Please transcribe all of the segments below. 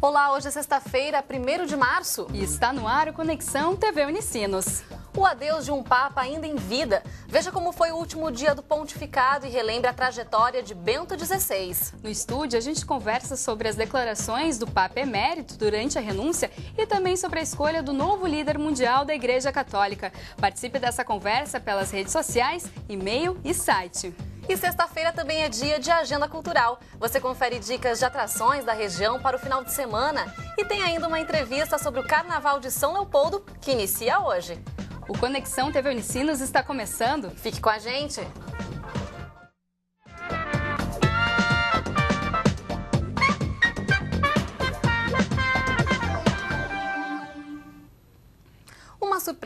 Olá, hoje é sexta-feira, 1 de março. E está no ar o Conexão TV Unicinos. O adeus de um Papa ainda em vida. Veja como foi o último dia do pontificado e relembre a trajetória de Bento XVI. No estúdio, a gente conversa sobre as declarações do Papa Emérito durante a renúncia e também sobre a escolha do novo líder mundial da Igreja Católica. Participe dessa conversa pelas redes sociais, e-mail e site. E sexta-feira também é dia de agenda cultural. Você confere dicas de atrações da região para o final de semana e tem ainda uma entrevista sobre o Carnaval de São Leopoldo, que inicia hoje. O Conexão TV Unicinos está começando. Fique com a gente!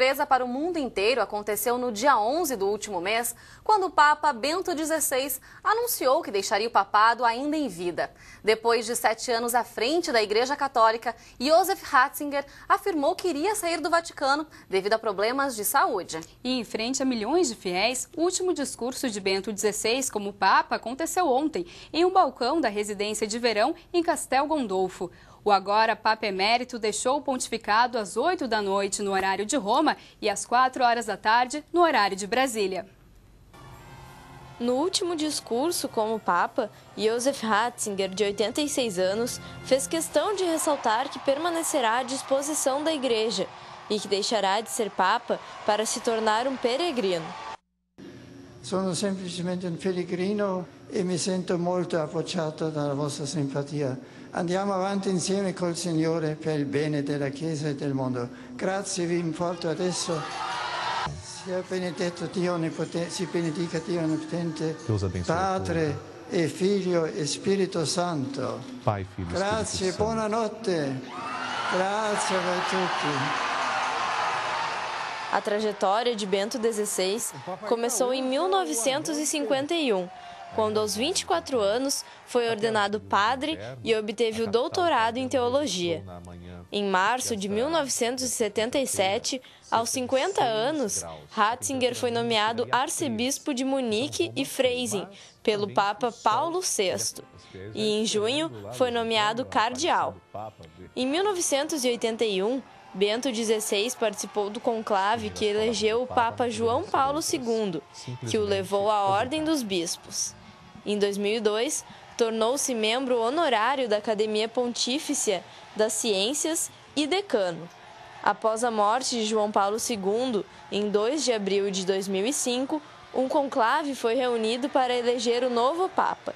surpresa para o mundo inteiro aconteceu no dia 11 do último mês, quando o Papa Bento XVI anunciou que deixaria o papado ainda em vida. Depois de sete anos à frente da Igreja Católica, Josef Ratzinger afirmou que iria sair do Vaticano devido a problemas de saúde. E em frente a milhões de fiéis, o último discurso de Bento XVI como Papa aconteceu ontem, em um balcão da residência de verão em Castel Gondolfo. O agora Papa Emérito deixou o pontificado às 8 da noite no horário de Roma e às 4 horas da tarde no horário de Brasília. No último discurso como Papa, Josef Ratzinger, de 86 anos, fez questão de ressaltar que permanecerá à disposição da Igreja e que deixará de ser Papa para se tornar um peregrino. Sono semplicemente um peregrino e me sinto muito apoiado dalla vostra simpatia. Andiamo avanti insieme col Signore per il bene della Chiesa e del mondo. Grazie vi importo adesso. Sia benedetto Dio Onnipotente, si benedica Dio Onnipotente, Padre e Figlio e Spirito Santo. Pai, figlio, Grazie, Spirito buonanotte. Grazie a tutti. A trajetória de Bento XVI começou em 1951, quando aos 24 anos foi ordenado padre e obteve o doutorado em teologia. Em março de 1977, aos 50 anos, Ratzinger foi nomeado arcebispo de Munique e Freising pelo Papa Paulo VI e, em junho, foi nomeado cardeal. Em 1981, Bento XVI participou do conclave que elegeu o Papa João Paulo II, que o levou à Ordem dos Bispos. Em 2002, tornou-se membro honorário da Academia Pontifícia das Ciências e decano. Após a morte de João Paulo II, em 2 de abril de 2005, um conclave foi reunido para eleger o novo Papa.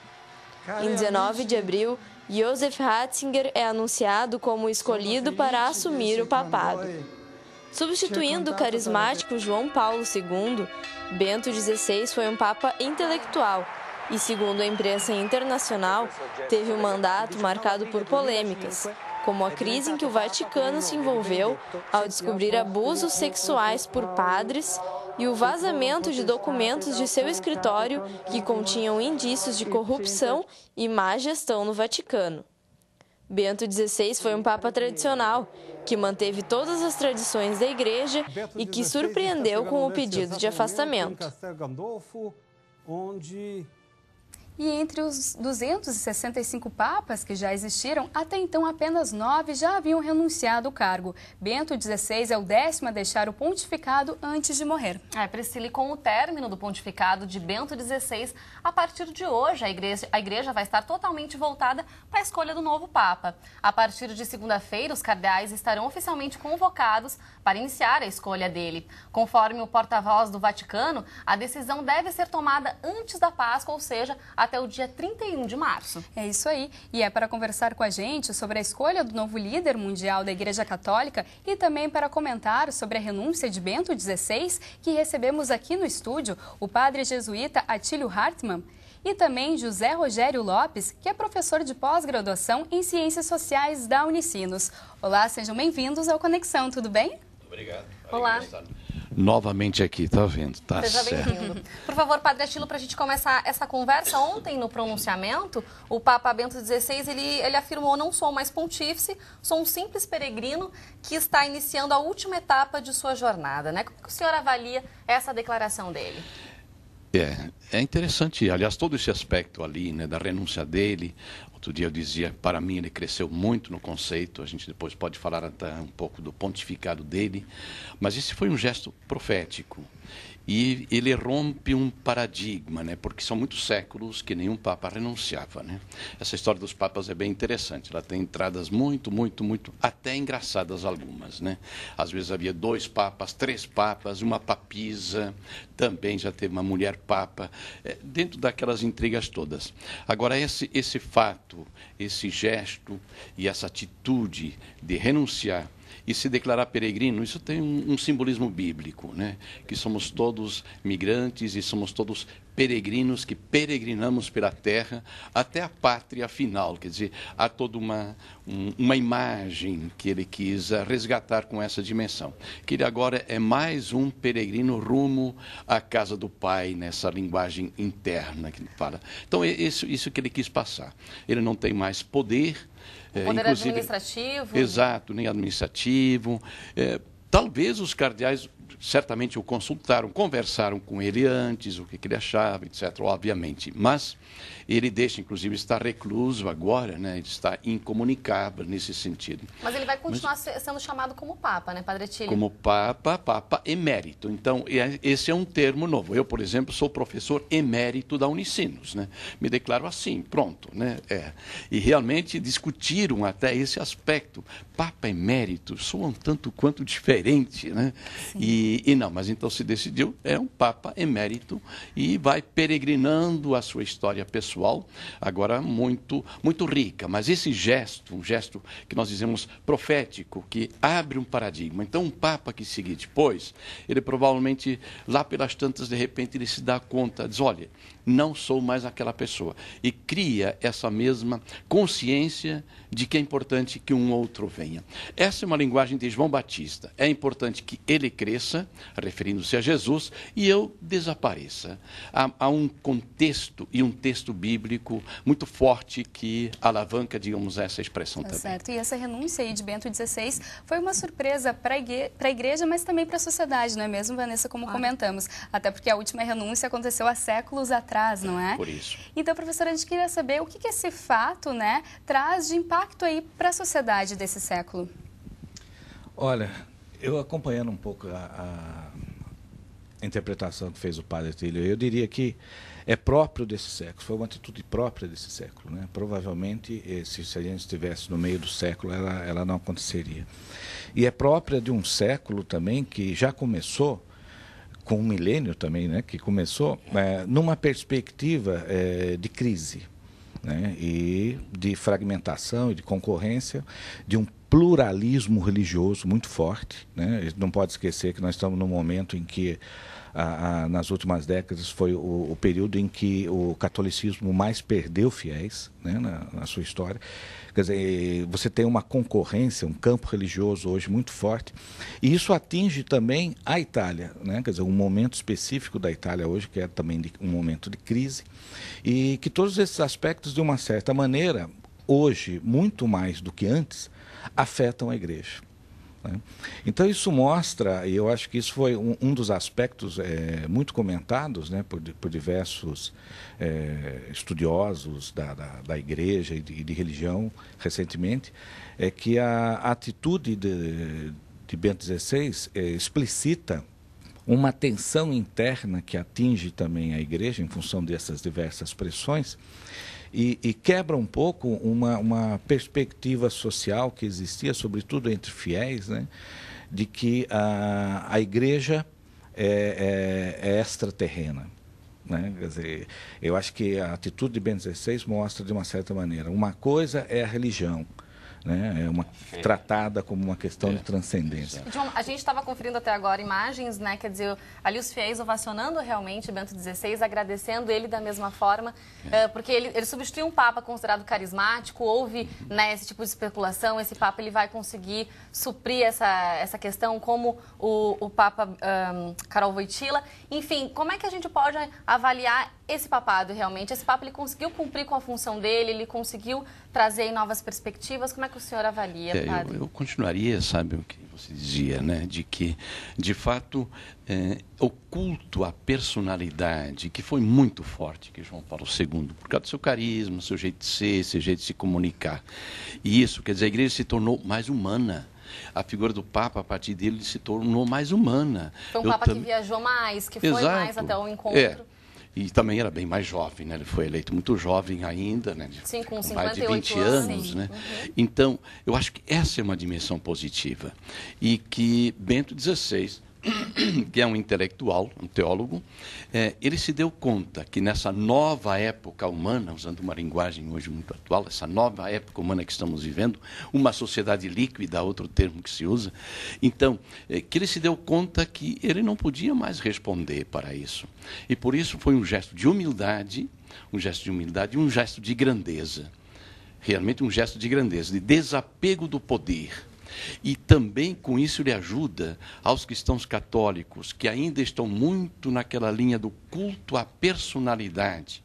Em 19 de abril, Josef Ratzinger é anunciado como escolhido para assumir o papado. Substituindo o carismático João Paulo II, Bento XVI foi um papa intelectual e, segundo a imprensa internacional, teve um mandato marcado por polêmicas, como a crise em que o Vaticano se envolveu ao descobrir abusos sexuais por padres e o vazamento de documentos de seu escritório que continham indícios de corrupção e má gestão no Vaticano. Bento XVI foi um papa tradicional, que manteve todas as tradições da igreja e que surpreendeu com o pedido de afastamento. E entre os 265 papas que já existiram, até então apenas nove já haviam renunciado o cargo. Bento XVI é o décimo a deixar o pontificado antes de morrer. É, Priscila, e com o término do pontificado de Bento XVI, a partir de hoje a igreja, a igreja vai estar totalmente voltada para a escolha do novo papa. A partir de segunda-feira, os cardeais estarão oficialmente convocados para iniciar a escolha dele. Conforme o porta-voz do Vaticano, a decisão deve ser tomada antes da Páscoa, ou seja, a até o dia 31 de março. É isso aí. E é para conversar com a gente sobre a escolha do novo líder mundial da Igreja Católica e também para comentar sobre a renúncia de Bento XVI que recebemos aqui no estúdio o padre jesuíta Atílio Hartmann e também José Rogério Lopes, que é professor de pós-graduação em Ciências Sociais da Unicinos. Olá, sejam bem-vindos ao Conexão, tudo bem? Obrigado. Olá novamente aqui, tá vendo? Tá Seja certo. Por favor, Padre Estilo, para a gente começar essa conversa, ontem no pronunciamento, o Papa Bento XVI ele, ele afirmou: não sou mais pontífice, sou um simples peregrino que está iniciando a última etapa de sua jornada, né? Como que o senhor avalia essa declaração dele? É, é interessante, aliás, todo esse aspecto ali, né, da renúncia dele, Outro dia eu dizia, para mim ele cresceu muito no conceito, a gente depois pode falar até um pouco do pontificado dele, mas esse foi um gesto profético. E ele rompe um paradigma, né? porque são muitos séculos que nenhum papa renunciava. Né? Essa história dos papas é bem interessante, ela tem entradas muito, muito, muito, até engraçadas algumas. Né? Às vezes havia dois papas, três papas, uma papisa, também já teve uma mulher papa, eh, dentro daquelas intrigas todas. Agora, esse, esse fato esse gesto e essa atitude de renunciar e se declarar peregrino, isso tem um, um, simbolismo bíblico, né? Que somos todos migrantes e somos todos peregrinos que peregrinamos pela terra até a pátria final. Quer dizer, há toda uma, um, uma imagem que ele quis eh, resgatar com essa dimensão. Que ele agora é mais um peregrino rumo à casa do Pai, nessa linguagem interna que ele fala. Então, é isso, isso que ele quis passar. Ele não tem mais poder o é, poder administrativo. Exato, nem administrativo. É, talvez os cardeais certamente o consultaram, conversaram com ele antes, o que, que, ele achava, etc., obviamente. Mas ele deixa, inclusive, estar recluso agora, né? Ele está incomunicável nesse sentido. Mas ele vai continuar Mas, sendo chamado como Papa, né, Padre Tilly? Como Papa, Papa emérito. Então, esse é um termo novo. Eu, por exemplo, sou professor emérito da Unicinos, né? Me declaro assim, pronto, né? É. E realmente discutiram até esse aspecto. Papa emérito soa um tanto quanto diferente, né? E e, não, mas então se decidiu, é um Papa emérito e vai peregrinando a sua história pessoal, agora muito, muito rica. Mas esse gesto, um gesto que nós dizemos profético, que abre um paradigma. Então, um Papa que seguir depois, ele provavelmente, lá pelas tantas, de repente, ele se dá conta, diz: olha, não sou mais aquela pessoa. E cria essa mesma consciência de que é importante que um outro venha. Essa é uma linguagem de João Batista. É importante que ele cresça apareça, referindo-se a Jesus, e eu desapareça. Há, há, um contexto e um texto bíblico muito forte que alavanca, digamos, essa expressão tá também. Certo, e essa renúncia aí de Bento XVI foi uma surpresa para a igreja, igreja, mas também para a sociedade, não é mesmo, Vanessa, como ah. comentamos? Até porque a última renúncia aconteceu há séculos atrás, não é? Por isso. Então, professora, a gente queria saber o que, que esse fato né, traz de impacto aí para a sociedade desse século. Olha, eu acompanhando um pouco a, a interpretação que fez o padre Tilho, eu diria que é próprio desse século, foi uma atitude própria desse século. Né? Provavelmente, eh, se, se a gente estivesse no meio do século, ela, ela não aconteceria. E é própria de um século também que já começou, com um milênio também, né, que começou, é, numa perspectiva é, de crise né, e de fragmentação e de concorrência de um pluralismo religioso muito forte. Né? A gente não pode esquecer que nós estamos num momento em que, a, a, nas últimas décadas, foi o, o, período em que o catolicismo mais perdeu fiéis né? na, na, sua história. Quer dizer, você tem uma concorrência, um campo religioso hoje muito forte. E isso atinge também a Itália. Né? Quer dizer, um momento específico da Itália hoje, que é também de, um momento de crise. E que todos esses aspectos, de uma certa maneira, hoje, muito mais do que antes, afetam a igreja. Né? Então, isso mostra, e eu acho que isso foi um, um dos aspectos é, muito comentados né, por, por diversos é, estudiosos da, da, da, igreja e de, de, religião recentemente, é que a atitude de, de Bento XVI é, explicita uma tensão interna que atinge também a igreja em função dessas diversas pressões e, e quebra um pouco uma, uma perspectiva social que existia, sobretudo entre fiéis, né? de que a, a igreja é, é, é extraterrena. Né? Dizer, eu acho que a atitude de Ben XVI mostra, de uma certa maneira, uma coisa é a religião, né? É uma tratada como uma questão é. de transcendência. John, a gente estava conferindo até agora imagens, né? Quer dizer, ali os fiéis ovacionando realmente Bento XVI, agradecendo ele da mesma forma, é. Eh, porque ele, ele substitui um papa considerado carismático. Houve né, esse tipo de especulação. Esse papa ele vai conseguir suprir essa essa questão como o, o papa um, Carol Voitila. Enfim, como é que a gente pode avaliar esse papado realmente, esse papo ele conseguiu cumprir com a função dele, ele conseguiu trazer novas perspectivas. Como é que o senhor avalia, é, padre? eu, eu, continuaria, sabe o que você dizia, né, de que de fato é, oculto a personalidade que foi muito forte que João Paulo II, por causa do seu carisma, seu jeito de ser, seu jeito de se comunicar. E isso, quer dizer, a igreja se tornou mais humana a figura do Papa, a partir dele, se tornou mais humana. Foi um eu Papa tam... que viajou mais, que Exato. foi mais até o é, encontro. É. E também era bem mais jovem, né? ele foi eleito muito jovem ainda, né? Sim, com, com mais de 20 anos. Né? Uhum. Então, eu acho que essa é uma dimensão positiva. E que Bento XVI que é um intelectual, um teólogo, é, ele se deu conta que nessa nova época humana, usando uma linguagem hoje muito atual, essa nova época humana que estamos vivendo, uma sociedade líquida, outro termo que se usa, então, é, que ele se deu conta que ele não podia mais responder para isso. E por isso foi um gesto de humildade, um gesto de humildade e um gesto de grandeza. Realmente um gesto de grandeza, de desapego do poder e também com isso ele ajuda aos cristãos católicos que ainda estão muito naquela linha do culto à personalidade.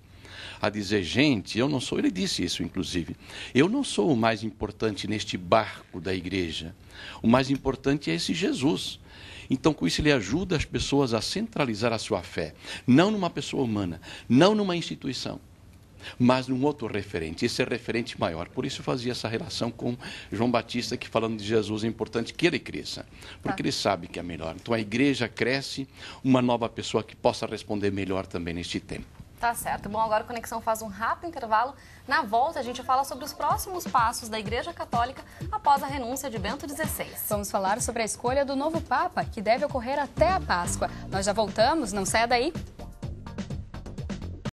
A dizer, gente, eu não sou, ele disse isso inclusive, eu não sou o mais importante neste barco da igreja. O mais importante é esse Jesus. Então, com isso, ele ajuda as pessoas a centralizar a sua fé, não numa pessoa humana, não numa instituição, mas num outro referente, esse é referente maior. Por isso fazia essa relação com João Batista, que falando de Jesus é importante que ele cresça, porque tá. ele sabe que é melhor. Então a igreja cresce, uma nova pessoa que possa responder melhor também neste tempo. Tá certo. Bom, agora a Conexão faz um rápido intervalo. Na volta, a gente fala sobre os próximos passos da Igreja Católica após a renúncia de Bento XVI. Vamos falar sobre a escolha do novo Papa, que deve ocorrer até a Páscoa. Nós já voltamos, não saia daí.